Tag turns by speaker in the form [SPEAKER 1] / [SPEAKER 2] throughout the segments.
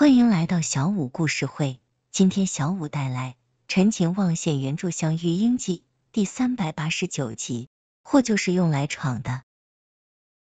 [SPEAKER 1] 欢迎来到小五故事会。今天小五带来《陈情望县原著相遇英记》第三百八十九集。货就是用来闯的。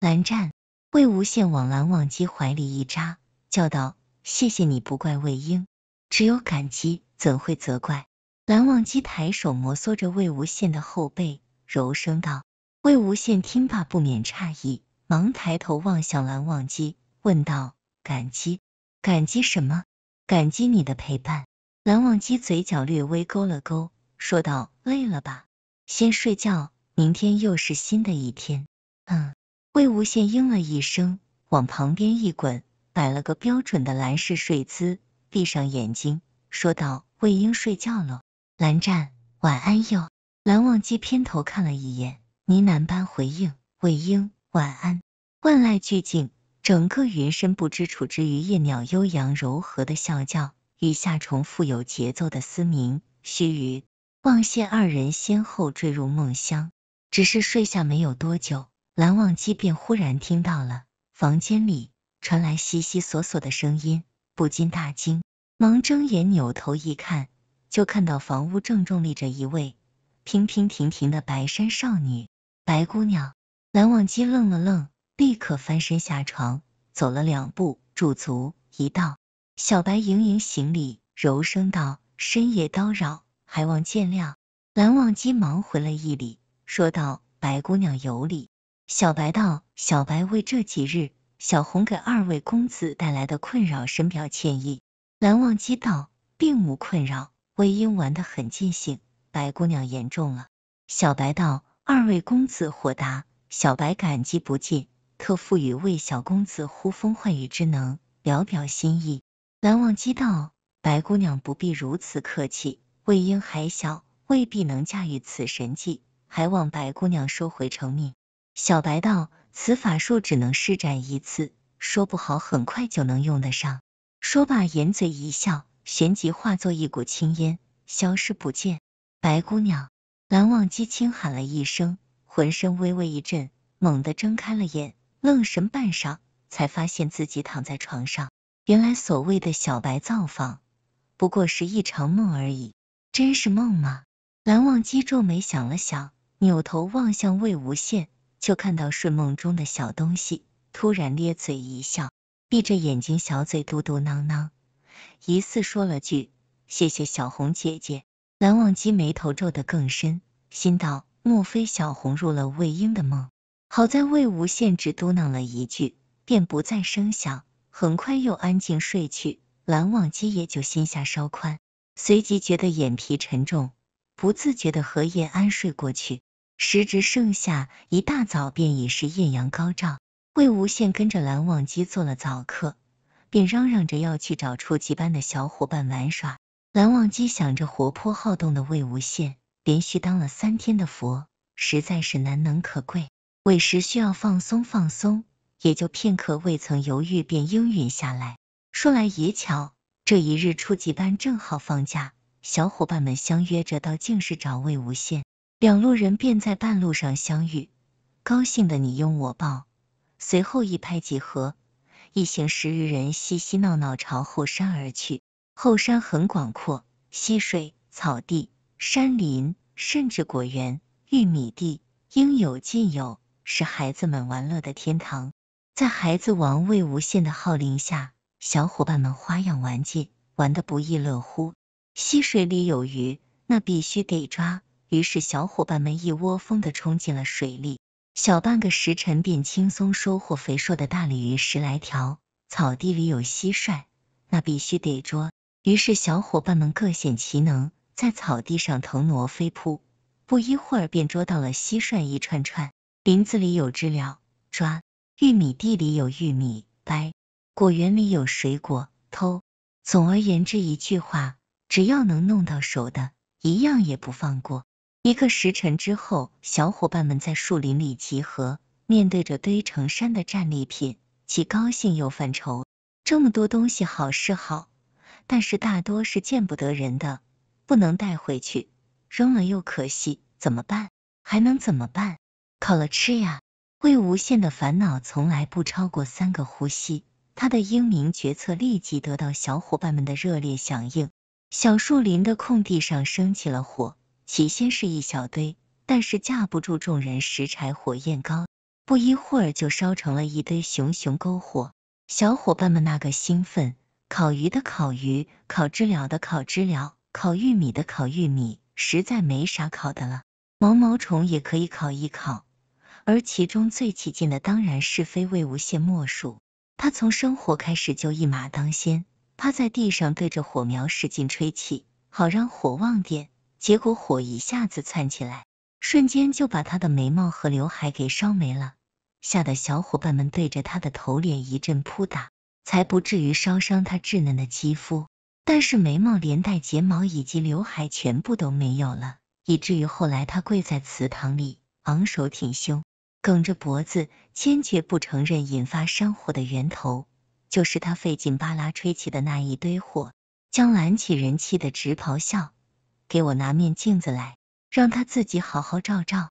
[SPEAKER 1] 蓝湛、魏无羡往蓝忘机怀里一扎，叫道：“谢谢你不怪魏婴，只有感激，怎会责怪？”蓝忘机抬手摩挲着魏无羡的后背，柔声道：“魏无羡听罢不免诧异，忙抬头望向蓝忘机，问道：感激？”感激什么？感激你的陪伴。蓝忘机嘴角略微勾了勾，说道：“累了吧，先睡觉，明天又是新的一天。”嗯，魏无羡应了一声，往旁边一滚，摆了个标准的蓝氏睡姿，闭上眼睛，说道：“魏婴睡觉了，蓝湛，晚安哟。”蓝忘机偏头看了一眼，呢喃般回应：“魏婴，晚安。”万籁俱静。整个云深不知处之于夜鸟悠扬柔和的啸叫与夏虫富有节奏的嘶鸣，须臾，望羡二人先后坠入梦乡。只是睡下没有多久，蓝忘机便忽然听到了房间里传来悉悉索索的声音，不禁大惊，忙睁眼扭头一看，就看到房屋正中立着一位平平亭亭的白衫少女——白姑娘。蓝忘机愣了愣。立刻翻身下床，走了两步，驻足一道，小白盈盈行礼，柔声道：“深夜叨扰，还望见谅。”蓝忘机忙回了一礼，说道：“白姑娘有礼。”小白道：“小白为这几日小红给二位公子带来的困扰，深表歉意。”蓝忘机道：“并无困扰，魏婴玩的很尽兴，白姑娘言重了。”小白道：“二位公子豁达，小白感激不尽。”特赋予魏小公子呼风唤雨之能，表表心意。蓝忘机道：“白姑娘不必如此客气，魏婴还小，未必能驾驭此神技，还望白姑娘收回成命。”小白道：“此法术只能施展一次，说不好很快就能用得上。”说罢，掩嘴一笑，旋即化作一股青烟，消失不见。白姑娘，蓝忘机轻喊了一声，浑身微微一震，猛地睁开了眼。愣神半晌，才发现自己躺在床上。原来所谓的小白造访，不过是一场梦而已。真是梦吗？蓝忘机皱眉想了想，扭头望向魏无羡，就看到睡梦中的小东西突然咧嘴一笑，闭着眼睛，小嘴嘟嘟囔囔，疑似说了句“谢谢小红姐姐”。蓝忘机眉头皱得更深，心道：莫非小红入了魏婴的梦？好在魏无羡只嘟囔了一句，便不再声响，很快又安静睡去。蓝忘机也就心下稍宽，随即觉得眼皮沉重，不自觉的合眼安睡过去。时值盛夏，一大早便已是艳阳高照。魏无羡跟着蓝忘机做了早课，便嚷嚷着要去找初级班的小伙伴玩耍。蓝忘机想着活泼好动的魏无羡，连续当了三天的佛，实在是难能可贵。委实需要放松放松，也就片刻未曾犹豫，便应允下来。说来也巧，这一日初级班正好放假，小伙伴们相约着到静室找魏无羡，两路人便在半路上相遇，高兴的你拥我抱，随后一拍即合，一行十余人嬉嬉闹闹朝后山而去。后山很广阔，溪水、草地、山林，甚至果园、玉米地，应有尽有。是孩子们玩乐的天堂。在孩子王魏无羡的号令下，小伙伴们花样玩尽，玩得不亦乐乎。溪水里有鱼，那必须得抓，于是小伙伴们一窝蜂地冲进了水里，小半个时辰便轻松收获肥硕的大鲤鱼十来条。草地里有蟋蟀，那必须得捉，于是小伙伴们各显其能，在草地上腾挪飞扑，不一会儿便捉到了蟋蟀一串串。林子里有知了，抓，玉米地里有玉米掰，果园里有水果偷。总而言之，一句话，只要能弄到手的，一样也不放过。一个时辰之后，小伙伴们在树林里集合，面对着堆成山的战利品，既高兴又犯愁。这么多东西好是好，但是大多是见不得人的，不能带回去，扔了又可惜，怎么办？还能怎么办？烤了吃呀！魏无羡的烦恼从来不超过三个呼吸，他的英明决策立即得到小伙伴们的热烈响应。小树林的空地上升起了火，起先是一小堆，但是架不住众人拾柴火焰高，不一会儿就烧成了一堆熊熊篝火。小伙伴们那个兴奋，烤鱼的烤鱼，烤知了的烤知了，烤玉米的烤玉米，实在没啥烤的了，毛毛虫也可以烤一烤。而其中最起劲的当然是非魏无羡莫属。他从生活开始就一马当先，趴在地上对着火苗使劲吹气，好让火旺点。结果火一下子窜起来，瞬间就把他的眉毛和刘海给烧没了，吓得小伙伴们对着他的头脸一阵扑打，才不至于烧伤他稚嫩的肌肤。但是眉毛连带睫毛以及刘海全部都没有了，以至于后来他跪在祠堂里，昂首挺胸。梗着脖子，坚决不承认引发山火的源头就是他费劲巴拉吹起的那一堆火，将蓝起人气的直咆哮：“给我拿面镜子来，让他自己好好照照。”